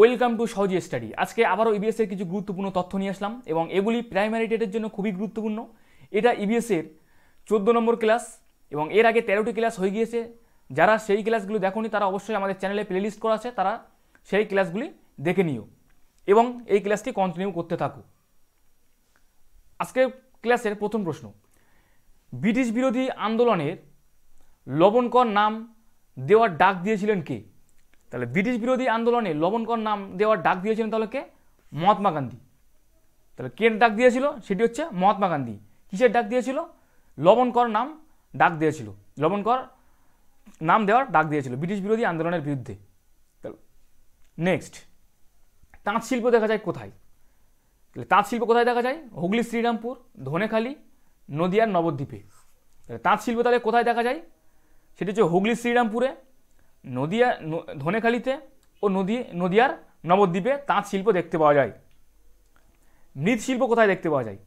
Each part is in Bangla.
ওয়েলকাম টু সহজি স্টাডি আজকে আবারও ইবিএসের e কিছু গুরুত্বপূর্ণ তথ্য নিয়ে আসলাম এবং এগুলি প্রাইমারি ডেটের জন্য খুবই গুরুত্বপূর্ণ এটা ইবিএসের e চোদ্দো নম্বর ক্লাস এবং এর আগে তেরোটি ক্লাস হয়ে গিয়েছে যারা সেই ক্লাসগুলো দেখো তারা অবশ্যই আমাদের চ্যানেলে প্লেলিস্ট করা আছে তারা সেই ক্লাসগুলি দেখে নিও এবং এই ক্লাসটি কন্টিনিউ করতে থাকো আজকের ক্লাসের প্রথম প্রশ্ন ব্রিটিশ বিরোধী আন্দোলনের লবণকর নাম দেওয়ার ডাক দিয়েছিলেন কে তাহলে ব্রিটিশ বিরোধী আন্দোলনে লবণকর নাম দেওয়ার ডাক দিয়েছিলেন তাহলে কে মহাত্মা গান্ধী তাহলে কে ডাক দিয়েছিল সেটি হচ্ছে মহাত্মা গান্ধী কিসের ডাক দিয়েছিল লবণকর নাম ডাক দিয়েছিল লবণকর নাম দেওয়ার ডাক দিয়েছিল ব্রিটিশ বিরোধী আন্দোলনের বিরুদ্ধে নেক্সট তাঁত শিল্প দেখা যায় কোথায় তাহলে তাঁত শিল্প কোথায় দেখা যায় হুগলি শ্রীরামপুর ধনেখালি নদিয়ার নবদ্বীপে তাহলে তাঁত শিল্প তাহলে কোথায় দেখা যায় সেটি হচ্ছে হুগলি শ্রীরামপুরে নদিয়া ধনেখালিতে ও নদী নদিয়ার নবদ্বীপে তাঁত শিল্প দেখতে পাওয়া যায় মৃৎশিল্প কোথায় দেখতে পাওয়া যায়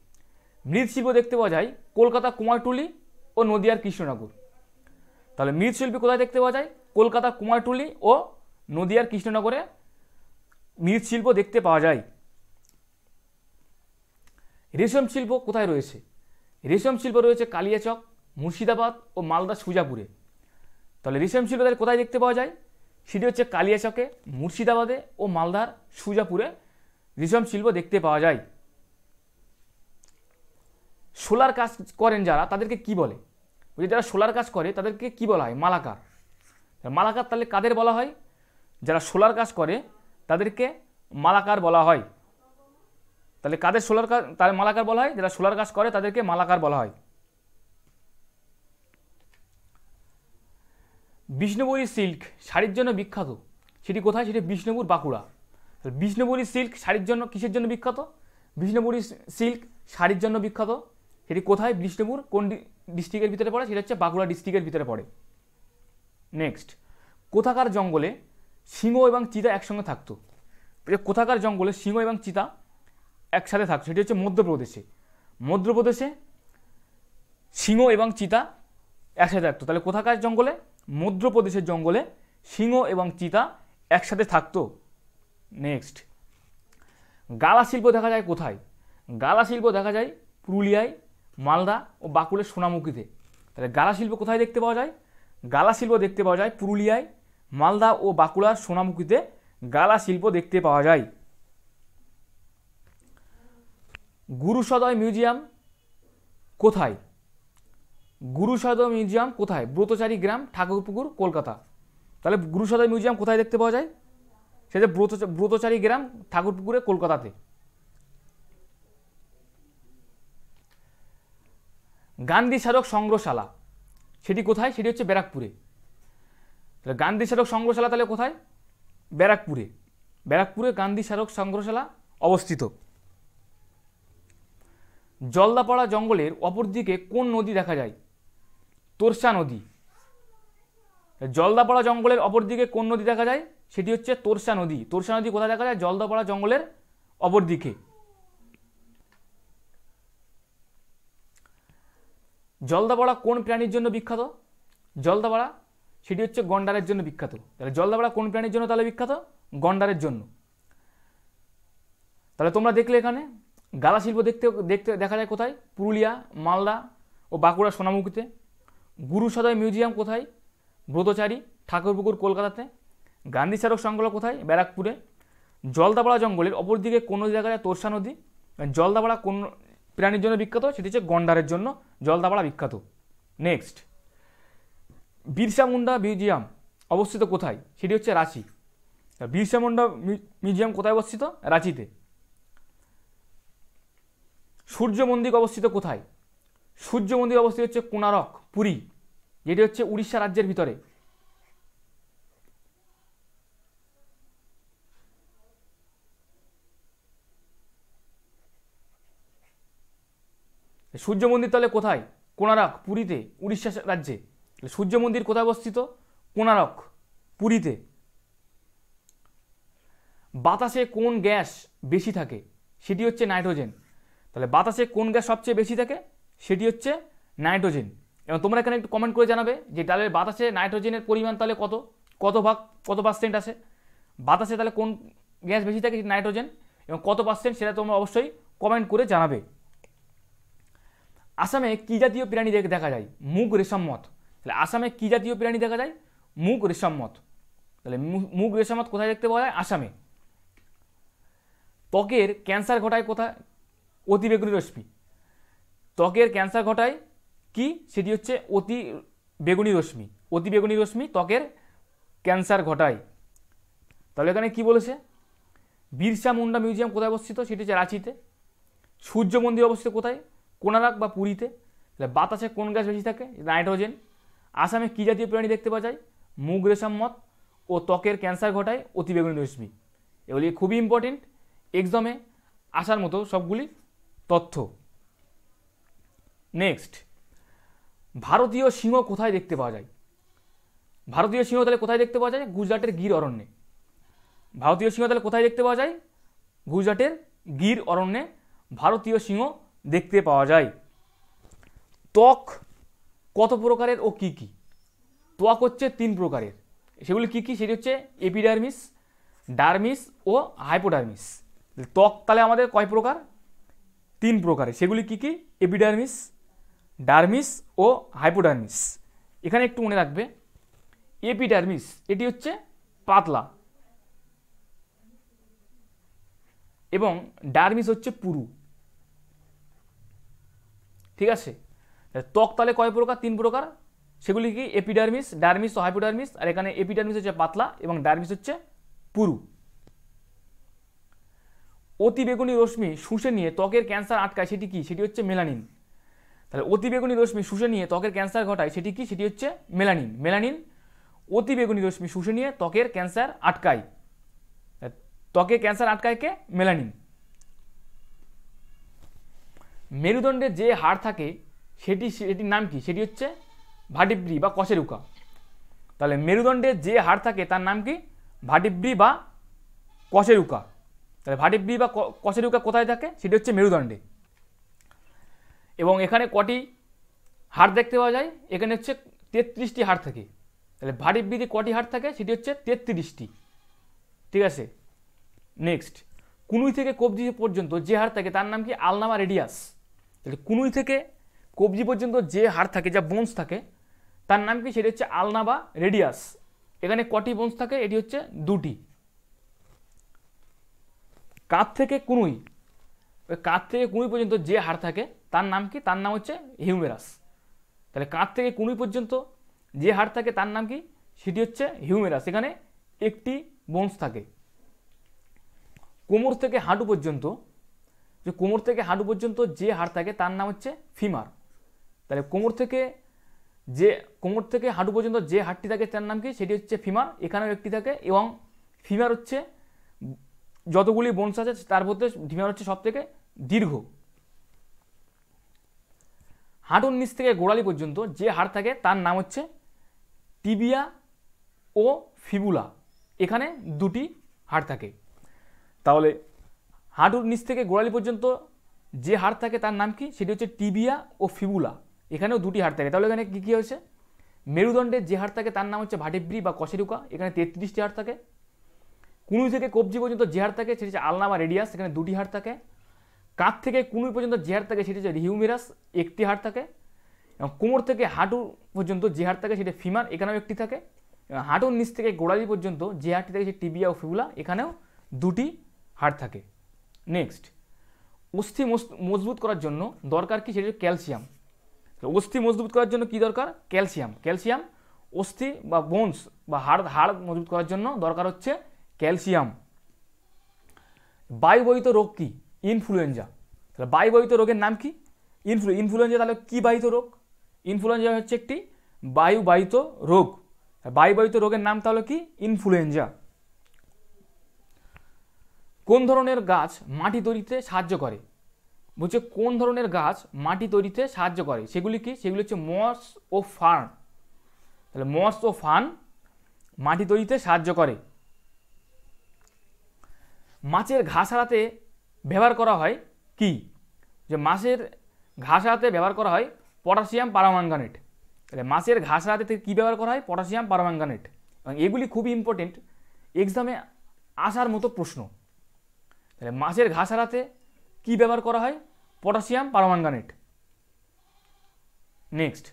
মৃৎশিল্প দেখতে পাওয়া যায় কলকাতা কুমারটুলি ও নদিয়ার কৃষ্ণনগর তাহলে মৃৎশিল্পী কোথায় দেখতে পাওয়া যায় কলকাতা কুমারটুলি ও নদিয়ার কৃষ্ণনগরে মৃৎশিল্প দেখতে পাওয়া যায় রেশম শিল্প কোথায় রয়েছে রেশম শিল্প রয়েছে কালিয়াচক মুর্শিদাবাদ ও মালদা সুজাপুরে তাহলে রেশম শিল্প তাহলে কোথায় দেখতে পাওয়া যায় সেটি হচ্ছে কালিয়াচকে মুর্শিদাবাদে ও মালদার সুজাপুরে রেশম শিল্প দেখতে পাওয়া যায় সোলার কাজ করেন যারা তাদেরকে কি বলে ওই যারা সোলার কাজ করে তাদেরকে কি বলা হয় মালাকার মালাকার তাহলে কাদের বলা হয় যারা সোলার কাজ করে তাদেরকে মালাকার বলা হয় তাহলে কাদের সোলার কাজ তাহলে মালাকার বলা হয় যারা সোলার কাজ করে তাদেরকে মালাকার বলা হয় বিষ্ণুপুরী সিল্ক শাড়ির জন্য বিখ্যাত সেটি কোথায় সেটি বিষ্ণুপুর বাঁকুড়া বিষ্ণুপুরী সিল্ক শাড়ির জন্য কিসের জন্য বিখ্যাত বিষ্ণুপুরী সিল্ক শাড়ির জন্য বিখ্যাত সেটি কোথায় বিষ্ণুপুর কোন ডিস্ট্রিক্টের ভিতরে পড়ে সেটা হচ্ছে বাঁকুড়া ডিস্ট্রিক্টের ভিতরে পড়ে নেক্সট কোথাকার জঙ্গলে সিংহ এবং চিতা একসঙ্গে থাকতো কোথাকার জঙ্গলে সিংহ এবং চিতা একসাথে থাকতো সেটি হচ্ছে মধ্যপ্রদেশে মধ্যপ্রদেশে সিংহ এবং চিতা একসাথে থাকতো তাহলে কোথাকার জঙ্গলে মধ্যপ্রদেশের জঙ্গলে সিংহ এবং চিতা একসাথে থাকতো নেক্সট গালা শিল্প দেখা যায় কোথায় গালা শিল্প দেখা যায় পুরুলিয়ায় মালদা ও বাঁকুড়ের সোনামুখীতে তাহলে গালা শিল্প কোথায় দেখতে পাওয়া যায় গালা শিল্প দেখতে পাওয়া যায় পুরুলিয়ায় মালদা ও বাঁকুড়ার সোনামুখীতে গালা শিল্প দেখতে পাওয়া যায় গুরুসদয় মিউজিয়াম কোথায় গুরুসদয় মিউজিয়াম কোথায় ব্রতচারী গ্রাম ঠাকুরপুকুর কলকাতা তাহলে গুরুসদয় মিউজিয়াম কোথায় দেখতে পাওয়া যায় সেটা ব্রত ব্রতচারী গ্রাম ঠাকুরপুকুরে কলকাতাতে গান্ধী স্মারক সংগ্রহশালা সেটি কোথায় সেটি হচ্ছে ব্যারাকপুরে তাহলে গান্ধী স্মারক সংগ্রহশালা তাহলে কোথায় ব্যারাকপুরে ব্যারাকপুরে গান্ধী স্মারক সংগ্রহশালা অবস্থিত জলদাপাড়া জঙ্গলের অপর দিকে কোন নদী দেখা যায় তোরসা নদী জলদাপাড়া জঙ্গলের অপরদিকে কোন নদী দেখা যায় সেটি হচ্ছে তোরসা নদী তোরসা নদী কোথায় দেখা যায় জলদাপাড়া জঙ্গলের অপরদিকে জলদাপাড়া কোন প্রাণীর জন্য বিখ্যাত জলদাপাড়া সেটি হচ্ছে গন্ডারের জন্য বিখ্যাত তাহলে জলদাপাড়া কোন প্রাণীর জন্য তাহলে বিখ্যাত গন্ডারের জন্য তাহলে তোমরা দেখলে এখানে গালা শিল্প দেখতে দেখতে দেখা যায় কোথায় পুরুলিয়া মালদা ও বাঁকুড়া সোনামুখীতে গুরুসদয় মিউজিয়াম কোথায় ব্রতচারী ঠাকুরপুকুর কলকাতাতে গান্ধী স্মারক সংগ্রহ কোথায় ব্যারাকপুরে জলদাপাড়া জঙ্গলের অপরদিকে কোনো জায়গায় তোরসা নদী জলদাপাড়া কোন প্রাণীর জন্য বিখ্যাত সেটি হচ্ছে গন্ডারের জন্য জলদাপাড়া বিখ্যাত নেক্সট বিরসা মুন্ডা মিউজিয়াম অবস্থিত কোথায় সেটি হচ্ছে রাঁচি বিরসা মুন্ডা মিউজিয়াম কোথায় অবস্থিত রাঁচিতে সূর্য মন্দির অবস্থিত কোথায় সূর্য মন্দির অবস্থিত হচ্ছে কোনারক পুরী যেটি হচ্ছে উড়িষ্যা রাজ্যের ভিতরে সূর্য মন্দির তাহলে কোথায় কোনারক পুরীতে উড়িষ্যা রাজ্যে সূর্য মন্দির কোথায় অবস্থিত কোনারক পুরীতে বাতাসে কোন গ্যাস বেশি থাকে সেটি হচ্ছে নাইট্রোজেন তাহলে বাতাসে কোন গ্যাস সবচেয়ে বেশি থাকে সেটি হচ্ছে নাইট্রোজেন এবং তোমরা এখানে একটু কমেন্ট করে জানাবে যে ডালের বাতাসে নাইট্রোজেনের পরিমাণ তাহলে কত কত ভাগ কত পার্সেন্ট আছে বাতাসে তাহলে কোন গ্যাস বেশি থাকে নাইট্রোজেন এবং কত পার্সেন্ট সেটা তোমরা অবশ্যই কমেন্ট করে জানাবে আসামে কী জাতীয় প্রাণী দেখা যায় মুগ রেশমমত তাহলে আসামে কী জাতীয় প্রাণী দেখা যায় মুগ রেশমমত তাহলে মুগ রেশমত কোথায় দেখতে পাওয়া যায় আসামে ত্বকের ক্যান্সার ঘটায় কোথায় অতিবেগুনি রশ্মি ত্বকের ক্যান্সার ঘটায় কি সেটি হচ্ছে অতি বেগুনি রশ্মি অতি বেগুনি রশ্মি ত্বকের ক্যান্সার ঘটায় তাহলে এখানে কি বলেছে বিরসা মুন্ডা মিউজিয়াম কোথায় অবস্থিত সেটি হচ্ছে রাঁচিতে সূর্য মন্দির অবস্থিত কোথায় কোনারাক বা পুরীতে তাহলে বাতাসে কোন গ্যাস বেশি থাকে নাইট্রোজেন আসামে কী জাতীয় প্রাণী দেখতে পাওয়া যায় মুগ রেশম মত ও ত্বকের ক্যান্সার ঘটায় অতি বেগুনি রশ্মি এগুলি খুবই ইম্পর্টেন্ট এক্সামে আসার মতো সবগুলি তথ্য নেক্সট ভারতীয় সিংহ কোথায় দেখতে পাওয়া যায় ভারতীয় সিংহ তাহলে কোথায় দেখতে পাওয়া যায় গুজরাটের গির অরণ্যে ভারতীয় সিংহ তাহলে কোথায় দেখতে পাওয়া যায় গুজরাটের গির অরণ্যে ভারতীয় সিংহ দেখতে পাওয়া যায় ত্বক কত প্রকারের ও কি কি ত্বক হচ্ছে তিন প্রকারের সেগুলি কি কি সেটি হচ্ছে এপিডার্মিস ডার্মিস ও হাইপোডার্মিস ত্বক তাহলে আমাদের কয় প্রকার তিন প্রকারের সেগুলি কি কি এপিডার্মিস ডার্মিস ও হাইপোডার্মিস এখানে একটু মনে রাখবে এপিডার্মিস এটি হচ্ছে পাতলা এবং ডার্মিস হচ্ছে পুরু ঠিক আছে ত্বক তাহলে কয় প্রকার তিন প্রকার সেগুলি কি এপিডার্মিস ডার্মিস ও হাইপোডার্মিস আর এখানে এপিডার্মিস হচ্ছে পাতলা এবং ডার্মিস হচ্ছে পুরু অতি বেগুনি রশ্মি শুষে নিয়ে ত্বকের ক্যান্সার আটকায় সেটি কি সেটি হচ্ছে মেলানিন তাহলে অতিবেগুনি রশ্মি শুষে নিয়ে ত্বকের ক্যান্সার ঘটায় সেটি কি সেটি হচ্ছে মেলানিন মেলানিন অতিবেগুনি রশ্মি শুষে নিয়ে ত্বকের ক্যান্সার আটকায় ত্বকে ক্যান্সার আটকায় কে মেলানিন মেরুদণ্ডের যে হাড় থাকে সেটি সেটির নাম কি সেটি হচ্ছে ভাটিব্রি বা কশেরুকা তাহলে মেরুদণ্ডের যে হাড় থাকে তার নাম কি ভাটিব্রি বা কশেরুকা তাহলে ভাটিব্রি বা কশেরুকা কোথায় থাকে সেটি হচ্ছে মেরুদণ্ডে এবং এখানে কটি হার দেখতে পাওয়া যায় এখানে হচ্ছে তেত্রিশটি হার থাকে তাহলে ভারী বৃদ্ধি কটি হার থাকে সেটি হচ্ছে তেত্রিশটি ঠিক আছে নেক্সট কুনুই থেকে কবজি পর্যন্ত যে হার থাকে তার নাম কি আলনামা রেডিয়াস তাহলে কুনুই থেকে কবজি পর্যন্ত যে হার থাকে যা বোনস থাকে তার নাম কি সেটি হচ্ছে আলনাবা রেডিয়াস এখানে কটি বোনস থাকে এটি হচ্ছে দুটি কাঁধ থেকে কুনুই কাঁধ থেকে কুনুই পর্যন্ত যে হার থাকে তার নাম কি তার নাম হচ্ছে হিউমেরাস তাহলে কাঁধ থেকে কুনুই পর্যন্ত যে হাড় থাকে তার নাম কি সেটি হচ্ছে হিউমেরাস এখানে একটি বোনস থাকে কোমর থেকে হাঁটু পর্যন্ত যে কোমর থেকে হাঁটু পর্যন্ত যে হাড় থাকে তার নাম হচ্ছে ফিমার তাহলে কোমর থেকে যে কোমর থেকে হাঁটু পর্যন্ত যে হাড়টি থাকে তার নাম কি সেটি হচ্ছে ফিমার এখানেও একটি থাকে এবং ফিমার হচ্ছে যতগুলি বোনস আছে তার মধ্যে ফিমার হচ্ছে সব থেকে দীর্ঘ হাঁটুর নিচ থেকে গোড়ালি পর্যন্ত যে হাড় থাকে তার নাম হচ্ছে টিবিয়া ও ফিবুলা এখানে দুটি হাড় থাকে তাহলে হাঁটুর নিচ থেকে গোড়ালি পর্যন্ত যে হাড় থাকে তার নাম কি সেটি হচ্ছে টিবিয়া ও ফিবুলা এখানেও দুটি হাড় থাকে তাহলে এখানে কী কী হয়েছে মেরুদণ্ডে যে হাড় থাকে তার নাম হচ্ছে ভাটিব্রি বা কশেরুকা এখানে তেত্রিশটি হাড় থাকে কুনু থেকে কবজি পর্যন্ত যে হাড় থাকে সেটি হচ্ছে আলনা বা রেডিয়াস এখানে দুটি হাড় থাকে কাঁধ থেকে কুনুই পর্যন্ত যে হাড় থাকে সেটি হচ্ছে হিউমেরাস একটি হাড় থাকে এবং কোমর থেকে হাঁটু পর্যন্ত যে হাড় থাকে সেটা ফিমার এখানেও একটি থাকে হাঁটুর নিচ থেকে গোড়ালি পর্যন্ত যে হাড়টি থাকে সে টিবিয়া ও ফিবুলা এখানেও দুটি হাড় থাকে নেক্সট অস্থি মজবুত করার জন্য দরকার কি সেটি ক্যালসিয়াম অস্থি মজবুত করার জন্য কি দরকার ক্যালসিয়াম ক্যালসিয়াম অস্থি বা বোনস বা হাড় হাড় মজবুত করার জন্য দরকার হচ্ছে ক্যালসিয়াম বায়ুবহিত রোগ কী ইনফ্লুয়েঞ্জা তাহলে বায়ুবাহিত রোগের নাম কি ইনফ্লু ইনফ্লুয়েঞ্জা তাহলে কী বাহিত রোগ ইনফ্লুয়েঞ্জা হচ্ছে একটি বায়ুবাহিত রোগ বায়ুবাহিত রোগের নাম তাহলে কি ইনফ্লুয়েঞ্জা কোন ধরনের গাছ মাটি তৈরিতে সাহায্য করে বলছে কোন ধরনের গাছ মাটি তৈরিতে সাহায্য করে সেগুলি কি সেগুলি হচ্ছে মস ও ফার্ন তাহলে মস ও ফার্ন মাটি তৈরিতে সাহায্য করে মাছের ঘাস হারাতে ব্যবহার করা হয় কি যে মাছের ঘাস হাতে ব্যবহার করা হয় পটাশিয়াম পারামাঙ্গানেট তাহলে মাছের ঘাস হাতে থেকে কী ব্যবহার করা হয় পটাশিয়াম পারামাঙ্গানেট এবং এগুলি খুবই ইম্পর্টেন্ট এক্সামে আসার মতো প্রশ্ন তাহলে মাছের ঘাস হারাতে কী ব্যবহার করা হয় পটাশিয়াম পারমাঙ্গানেট নেক্সট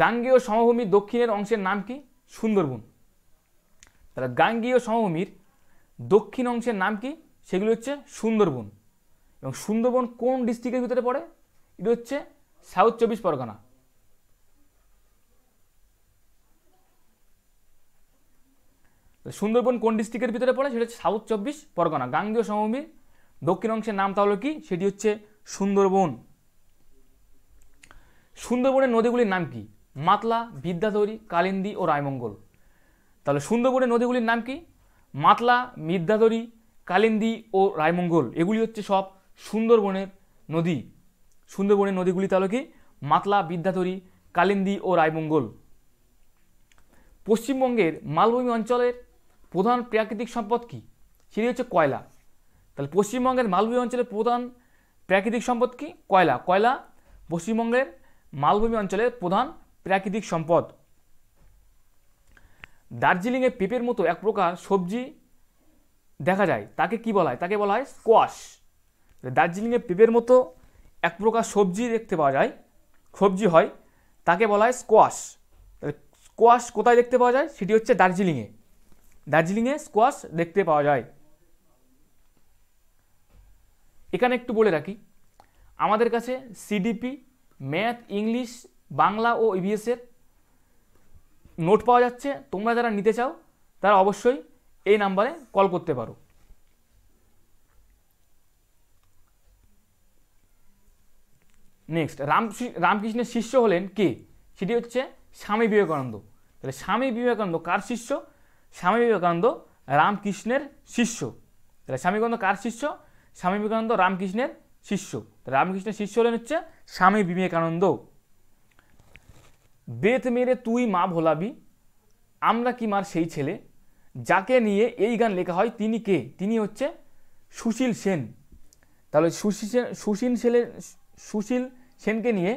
গাঙ্গেয় সমভূমির দক্ষিণের অংশের নাম কি সুন্দরবন তাহলে গাঙ্গীয় সমভূমির দক্ষিণ অংশের নাম কি সেগুলি হচ্ছে সুন্দরবন এবং সুন্দরবন কোন ডিস্ট্রিক্টের ভিতরে পড়ে এটি হচ্ছে সাউথ চব্বিশ পরগনা সুন্দরবন কোন ডিস্ট্রিক্টের ভিতরে পড়ে সেটা হচ্ছে সাউথ চব্বিশ পরগনা গাঙ্গীয় সমভূমির দক্ষিণ অংশের নাম তাহলে কি সেটি হচ্ছে সুন্দরবন সুন্দরবনের নদীগুলির নাম কি মাতলা বিদ্যাধরী কালিন্দী ও রায়মঙ্গল তাহলে সুন্দরবনের নদীগুলির নাম কি মাতলা মিদ্যাধরী কালিন্দি ও রায়মঙ্গল এগুলি হচ্ছে সব সুন্দরবনের নদী সুন্দরবনের নদীগুলি তাহলে কি মাতলা বিদ্যাধরী কালিন্দি ও রায়মঙ্গল পশ্চিমবঙ্গের মালভূমি অঞ্চলের প্রধান প্রাকৃতিক সম্পদ কী সেটি হচ্ছে কয়লা তাহলে পশ্চিমবঙ্গের মালভূমি অঞ্চলের প্রধান প্রাকৃতিক সম্পদ কী কয়লা কয়লা পশ্চিমবঙ্গের মালভূমি অঞ্চলের প্রধান প্রাকৃতিক সম্পদ দার্জিলিংয়ে পেঁপের মতো এক প্রকার সবজি দেখা যায় তাকে কি বলা হয় তাকে বলা হয় স্কোয়াশ মানে দার্জিলিংয়ে পেঁপের মতো এক প্রকার সবজি দেখতে পাওয়া যায় সবজি হয় তাকে বলা হয় স্কোয়াশ স্কোয়াশ কোথায় দেখতে পাওয়া যায় সেটি হচ্ছে দার্জিলিংয়ে দার্জিলিংয়ে স্কোয়াশ দেখতে পাওয়া যায় এখানে একটু বলে রাখি আমাদের কাছে সিডিপি ম্যাথ ইংলিশ বাংলা ও ইভিএসের e নোট পাওয়া যাচ্ছে তোমরা যারা নিতে চাও তারা অবশ্যই এই নাম্বারে কল করতে পারো নেক্সট রাম রামকৃষ্ণের শিষ্য হলেন কে সেটি হচ্ছে স্বামী বিবেকানন্দ তাহলে স্বামী বিবেকানন্দ কার শিষ্য স্বামী বিবেকানন্দ রামকৃষ্ণের শিষ্য তাহলে স্বামী বিবেকানন্দ কার শিষ্য স্বামী বিবেকানন্দ রামকৃষ্ণের শিষ্য রামকৃষ্ণের শিষ্য হলেন হচ্ছে স্বামী বিবেকানন্দ বেত মেরে তুই মা ভোলাবি আমরা কি মার সেই ছেলে যাকে নিয়ে এই গান লেখা হয় তিনি কে তিনি হচ্ছে সুশীল সেন তাহলে সুশীল সেন সুশীল সেলের সুশীল সেনকে নিয়ে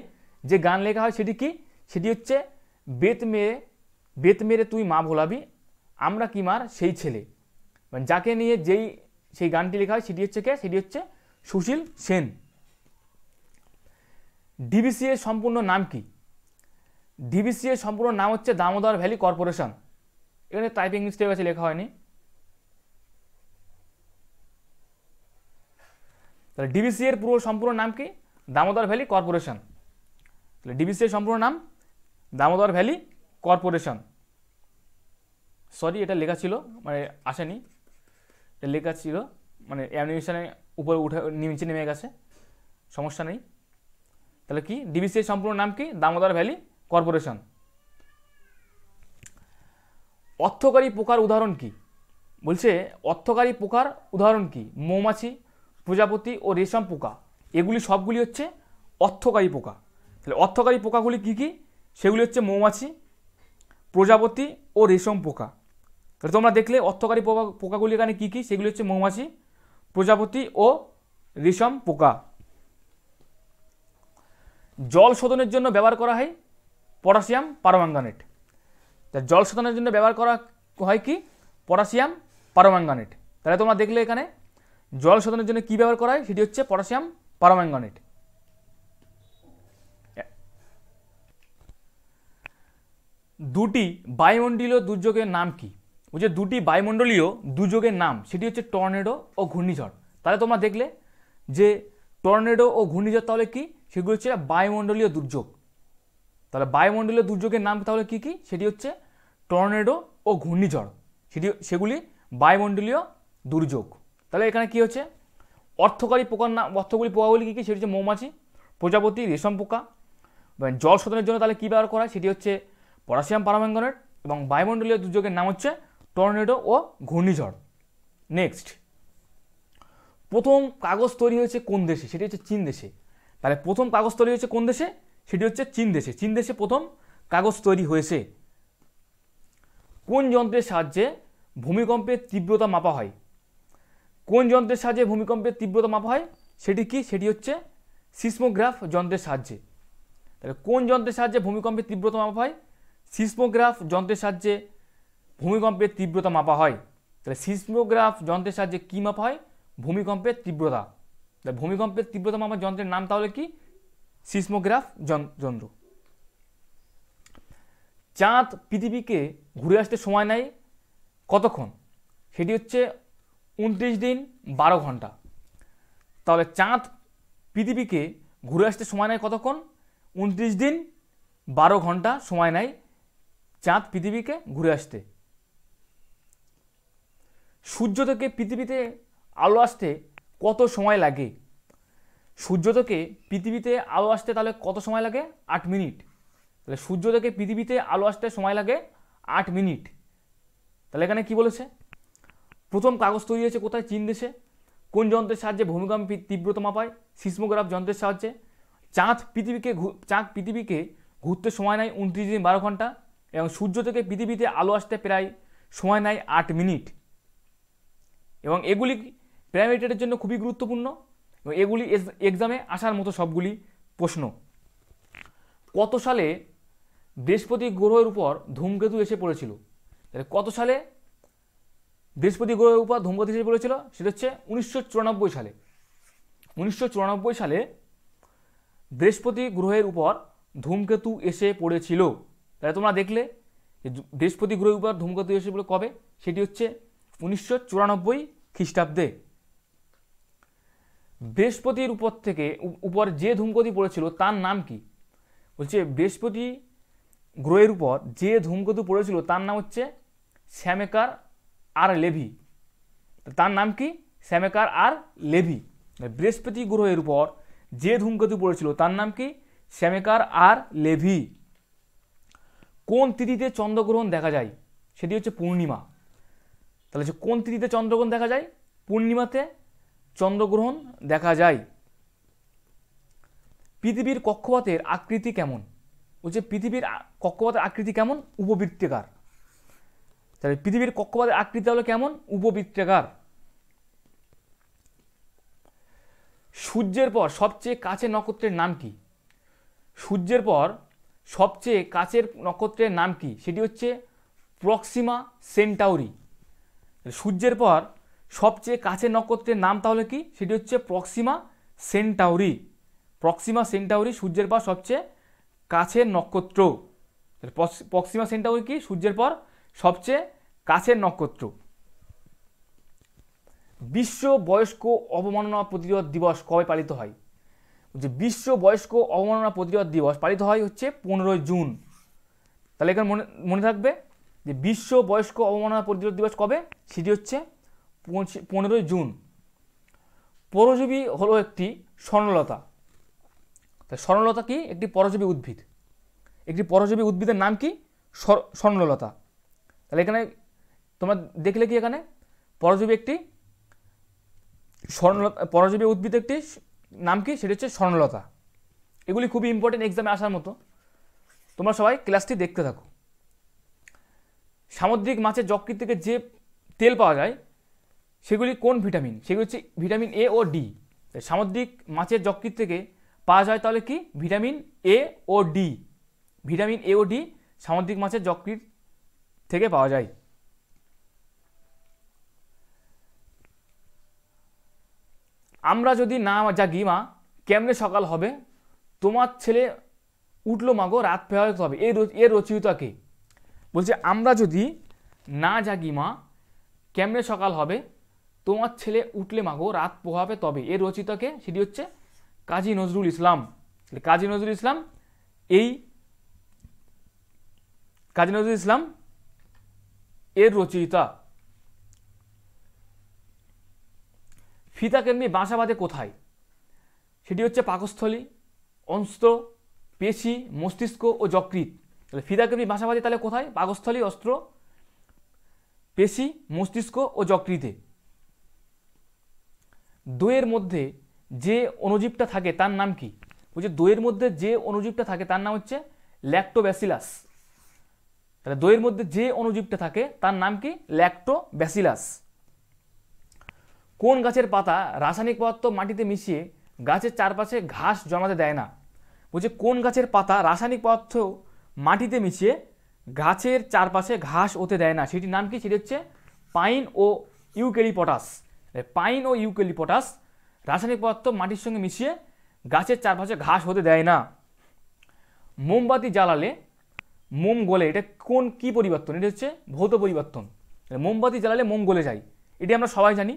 যে গান লেখা হয় সেটি কি সেটি হচ্ছে বেত মেরে বেত মেরে তুই মা ভোলাবি আমরা কি মার সেই ছেলে মানে যাকে নিয়ে যেই সেই গানটি লেখা হয় সেটি হচ্ছে কে সেটি হচ্ছে সুশীল সেন ডিবিসি এর সম্পূর্ণ নাম কি ডিবিসি এর সম্পূর্ণ নাম হচ্ছে দামোদর ভ্যালি কর্পোরেশন এখানে টাইপিং মিস্টেক আছে লেখা হয়নি তাহলে ডিবিসি এর পুরো সম্পূর্ণ নাম কি দামোদর ভ্যালি কর্পোরেশন তাহলে ডিবিসি এর সম্পূর্ণ নাম দামোদর ভ্যালি কর্পোরেশন সরি এটা লেখা ছিল মানে আসেনি এটা লেখা ছিল মানে অ্যানিমেশনে উপরে উঠে নিচে নেমে গেছে সমস্যা নেই তাহলে কি ডিবিসি এর সম্পূর্ণ নাম কি দামোদর ভ্যালি কর্পোরেশন অর্থকারী পোকার উদাহরণ কি বলছে অর্থকারী পোকার উদাহরণ কি মৌমাছি প্রজাপতি ও রেশম পোকা এগুলি সবগুলি হচ্ছে অর্থকারী পোকা তাহলে অর্থকারী পোকাগুলি কি কি সেগুলি হচ্ছে মৌমাছি প্রজাপতি ও রেশম পোকা তাহলে তোমরা দেখলে অর্থকারী পোকা পোকাগুলি এখানে কী কী সেগুলি হচ্ছে মৌমাছি প্রজাপতি ও রেশম পোকা জল শোধনের জন্য ব্যবহার করা হয় পটাশিয়াম পারমাঙ্গানেট যা জল শোধনের জন্য ব্যবহার করা হয় কি পটাশিয়াম পারোম্যাঙ্গানেট তাহলে তোমরা দেখলে এখানে জল শোধনের জন্য কি ব্যবহার করা হয় সেটি হচ্ছে পটাশিয়াম পারোম্যাঙ্গানেট দুটি বায়ুমণ্ডলীয় দুর্যোগের নাম কি ওই যে দুটি বায়ুমণ্ডলীয় দুর্যোগের নাম সেটি হচ্ছে টর্নেডো ও ঘূর্ণিঝড় তাহলে তোমরা দেখলে যে টর্নেডো ও ঘূর্ণিঝড় তাহলে কি সেগুলো হচ্ছে বায়ুমণ্ডলীয় দুর্যোগ তাহলে বায়ুমণ্ডলীয় দুর্যোগের নাম তাহলে কি কি সেটি হচ্ছে টর্নেডো ও ঘূর্ণিঝড় সেটি সেগুলি বায়ুমণ্ডলীয় দুর্যোগ তাহলে এখানে কি হচ্ছে অর্থকারী পোকার না অর্থকরী পোকাগুলি কী কী সেটি হচ্ছে মৌমাছি প্রজাপতি রেশম পোকা জল শোধনের জন্য তাহলে কী ব্যবহার করা সেটি হচ্ছে পটাশিয়াম পারাম্যাঙ্গনেট এবং বায়ুমণ্ডলীয় দুর্যোগের নাম হচ্ছে টর্নেডো ও ঘূর্ণিঝড় নেক্সট প্রথম কাগজ তৈরি হয়েছে কোন দেশে সেটি হচ্ছে চীন দেশে তাহলে প্রথম কাগজ তৈরি হয়েছে কোন দেশে সেটি হচ্ছে চীন দেশে চীন দেশে প্রথম কাগজ তৈরি হয়েছে কোন যন্ত্রের সাহায্যে ভূমিকম্পের তীব্রতা মাপা হয় কোন যন্ত্রের সাহায্যে ভূমিকম্পের তীব্রতা মাপা হয় সেটি কি সেটি হচ্ছে সিসমোগ্রাফ যন্ত্রের সাহায্যে তাহলে কোন যন্ত্রের সাহায্যে ভূমিকম্পের তীব্রতা মাপা হয় সিসমোগ্রাফ যন্ত্রের সাহায্যে ভূমিকম্পের তীব্রতা মাপা হয় তাহলে সিসমোগ্রাফ যন্ত্রের সাহায্যে কী মাপা হয় ভূমিকম্পের তীব্রতা তাহলে ভূমিকম্পের তীব্রতা মাপার যন্ত্রের নাম তাহলে কি সিসমোগ্রাফ যন্ত্র চাঁদ পৃথিবীকে ঘুরে আসতে সময় নেয় কতক্ষণ সেটি হচ্ছে উনত্রিশ দিন বারো ঘন্টা তাহলে চাঁদ পৃথিবীকে ঘুরে আসতে সময় নেয় কতক্ষণ উনত্রিশ দিন বারো ঘন্টা সময় নেয় চাঁদ পৃথিবীকে ঘুরে আসতে সূর্য থেকে পৃথিবীতে আলো আসতে কত সময় লাগে সূর্য থেকে পৃথিবীতে আলো আসতে তাহলে কত সময় লাগে আট মিনিট তাহলে সূর্য থেকে পৃথিবীতে আলো আসতে সময় লাগে আট মিনিট তাহলে এখানে কি বলেছে প্রথম কাগজ তৈরি হয়েছে কোথায় চীন দেশে কোন যন্ত্রের সাহায্যে ভূমিকম্প তীব্রতা মাপায় সিসমোগ্রাফ যন্ত্রের সাহায্যে চাঁদ পৃথিবীকে চাঁদ পৃথিবীকে ঘুরতে সময় নেয় উনত্রিশ দিন বারো ঘন্টা এবং সূর্য থেকে পৃথিবীতে আলো আসতে প্রায় সময় নেয় আট মিনিট এবং এগুলি প্যারামিটারের জন্য খুবই গুরুত্বপূর্ণ এবং এগুলি এক্সামে আসার মতো সবগুলি প্রশ্ন কত সালে বৃহস্পতি গ্রহের উপর ধূমকেতু এসে পড়েছিল তাহলে কত সালে বৃহস্পতি গ্রহের উপর ধূমকেতু এসে পড়েছিল সেটা হচ্ছে উনিশশো সালে উনিশশো সালে বৃহস্পতি গ্রহের উপর ধূমকেতু এসে পড়েছিল তাহলে তোমরা দেখলে বৃহস্পতি গ্রহের উপর ধূমকেতু এসে পড়ে কবে সেটি হচ্ছে উনিশশো চুরানব্বই খ্রিস্টাব্দে বৃহস্পতির উপর থেকে উপর যে ধূমকেতু পড়েছিল তার নাম কি বলছে বৃহস্পতি গ্রহের উপর যে ধূমকেতু পড়েছিল তার নাম হচ্ছে শ্যামেকার আর লেভি তার নাম কি শ্যামেকার আর লেভি মানে বৃহস্পতি গ্রহের উপর যে ধূমকেতু পড়েছিল তার নাম কি শ্যামেকার আর লেভি কোন তিথিতে চন্দ্রগ্রহণ দেখা যায় সেটি হচ্ছে পূর্ণিমা তাহলে হচ্ছে কোন তিথিতে চন্দ্রগ্রহণ দেখা যায় পূর্ণিমাতে চন্দ্রগ্রহণ দেখা যায় পৃথিবীর কক্ষপথের আকৃতি কেমন বলছে পৃথিবীর কক্ষপথের আকৃতি কেমন উপবৃত্তিকার তাহলে পৃথিবীর কক্ষপথের আকৃতি হলো কেমন উপবৃত্তিকার সূর্যের পর সবচেয়ে কাছের নক্ষত্রের নাম কি সূর্যের পর সবচেয়ে কাছের নক্ষত্রের নাম কি সেটি হচ্ছে প্রক্সিমা সেন্টাউরি সূর্যের পর সবচেয়ে কাছের নক্ষত্রের নাম তাহলে কি সেটি হচ্ছে প্রক্সিমা সেন্টাউরি প্রক্সিমা সেন্টাউরি সূর্যের পর সবচেয়ে কাছের নক্ষত্র পক্সিমা সেন্টার কি সূর্যের পর সবচেয়ে কাছের নক্ষত্র বিশ্ব বয়স্ক অবমাননা প্রতিরোধ দিবস কবে পালিত হয় যে বিশ্ব বয়স্ক অবমাননা প্রতিরোধ দিবস পালিত হয় হচ্ছে পনেরোই জুন তাহলে এখানে মনে মনে থাকবে যে বিশ্ব বয়স্ক অবমাননা প্রতিরোধ দিবস কবে সেটি হচ্ছে পনেরোই জুন পরজীবী হলো একটি স্বর্ণলতা স্বর্ণলতা কি একটি পরজীবী উদ্ভিদ একটি পরজীবী উদ্ভিদের নাম কি স্বর্ণলতা তাহলে এখানে তোমরা দেখলে কি এখানে পরজীবী একটি স্বর্ণলতা পরজীবী উদ্ভিদ একটি নাম কি সেটি হচ্ছে স্বর্ণলতা এগুলি খুবই ইম্পর্টেন্ট এক্সামে আসার মতো তোমরা সবাই ক্লাসটি দেখতে থাকো সামুদ্রিক মাছের যকৃত থেকে যে তেল পাওয়া যায় সেগুলি কোন ভিটামিন সেগুলি হচ্ছে ভিটামিন এ ও ডি সামুদ্রিক মাছের যকৃত থেকে পাওয়া যায় তাহলে কি ভিটামিন এ ও ডি ভিটামিন এ ও ডি সামুদ্রিক মাছের যকৃত থেকে পাওয়া যায় আমরা যদি না জাগি মা কেমনে সকাল হবে তোমার ছেলে উঠলো মাগো রাত পেয়ে হবে এর এর রচয়িতাকে বলছে আমরা যদি না জাগি মা কেমনে সকাল হবে তোমার ছেলে উঠলে মাগো রাত পোহাবে তবে এর রচিতকে সেটি হচ্ছে কাজী নজরুল ইসলাম কাজী নজরুল ইসলাম এই কাজী নজরুল ইসলাম এর রচয়িতা ফিতাকেন্দ্রী বাসা বাঁধে কোথায় সেটি হচ্ছে পাকস্থলী অস্ত্র পেশি মস্তিষ্ক ও যকৃত তাহলে কেমনি বাসা বাঁধে তাহলে কোথায় পাকস্থলী অস্ত্র পেশি মস্তিষ্ক ও যকৃতে দইয়ের মধ্যে যে অণুজীবটা থাকে তার নাম কি বলছে দইয়ের মধ্যে যে অণুজীবটা থাকে তার নাম হচ্ছে ল্যাক্টোব্যাসিলাস তাহলে দইয়ের মধ্যে যে অণুজীবটা থাকে তার নাম কি ল্যাক্টোব্যাসিলাস কোন গাছের পাতা রাসায়নিক পদার্থ মাটিতে মিশিয়ে গাছের চারপাশে ঘাস জমাতে দেয় না বলছে কোন গাছের পাতা রাসায়নিক পদার্থ মাটিতে মিশিয়ে গাছের চারপাশে ঘাস ওতে দেয় না সেটির নাম কি সেটি হচ্ছে পাইন ও ইউকেলিপটাস পাইন ও ইউকেলিপটাস রাসায়নিক পদার্থ মাটির সঙ্গে মিশিয়ে গাছের চারপাশে ঘাস হতে দেয় না মোমবাতি জ্বালালে মোম গলে এটা কোন কি পরিবর্তন এটা হচ্ছে ভৌত পরিবর্তন মোমবাতি জ্বালালে মোম গলে যায় এটি আমরা সবাই জানি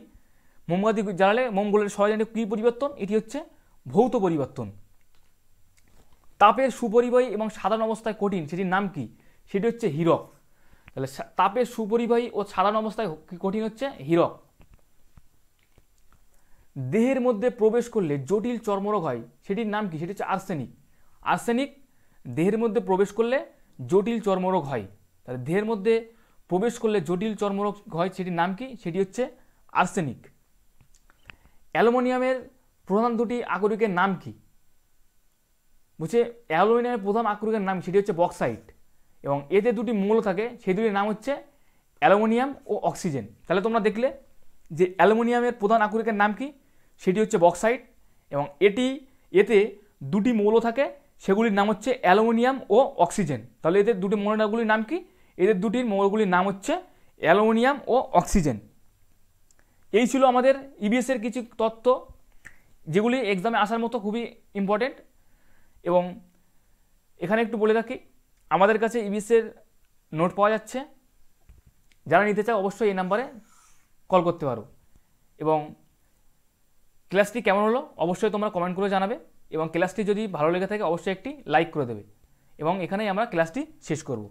মোমবাতি জ্বালালে মোম গলে সবাই জানি কী পরিবর্তন এটি হচ্ছে ভৌত পরিবর্তন তাপের সুপরিবাহী এবং সাধারণ অবস্থায় কঠিন সেটির নাম কি সেটি হচ্ছে হীরক তাহলে তাপের সুপরিবাহী ও সাধারণ অবস্থায় কঠিন হচ্ছে হীরক দেহের মধ্যে প্রবেশ করলে জটিল চর্মরোগ হয় সেটির নাম কি সেটি হচ্ছে আর্সেনিক আর্সেনিক দেহের মধ্যে প্রবেশ করলে জটিল চর্মরোগ হয় তাহলে দেহের মধ্যে প্রবেশ করলে জটিল চর্মরোগ হয় সেটির নাম কি সেটি হচ্ছে আর্সেনিক অ্যালুমিনিয়ামের প্রধান দুটি আকরিকের নাম কি বলছে অ্যালুমিনিয়ামের প্রধান আকরিকের নাম সেটি হচ্ছে বক্সাইট এবং এতে দুটি মূল থাকে সেই দুটির নাম হচ্ছে অ্যালুমিনিয়াম ও অক্সিজেন তাহলে তোমরা দেখলে যে অ্যালুমিনিয়ামের প্রধান আকরিকের নাম কি সেটি হচ্ছে বক্সাইট এবং এটি এতে দুটি মৌল থাকে সেগুলির নাম হচ্ছে অ্যালুমিনিয়াম ও অক্সিজেন তাহলে এদের দুটি মৌলগুলির নাম কি এদের দুটির মৌলগুলির নাম হচ্ছে অ্যালুমিনিয়াম ও অক্সিজেন এই ছিল আমাদের ইবিএসের e কিছু তত্ত্ব যেগুলি এক্সামে আসার মতো খুবই ইম্পর্টেন্ট এবং এখানে একটু বলে রাখি আমাদের কাছে ইবিএসের e নোট পাওয়া যাচ্ছে যারা নিতে চায় অবশ্যই এই নাম্বারে কল করতে পারো এবং ক্লাসটি কেমন হলো অবশ্যই তোমরা কমেন্ট করে জানাবে এবং ক্লাসটি যদি ভালো লেগে থাকে অবশ্যই একটি লাইক করে দেবে এবং এখানেই আমরা ক্লাসটি শেষ করব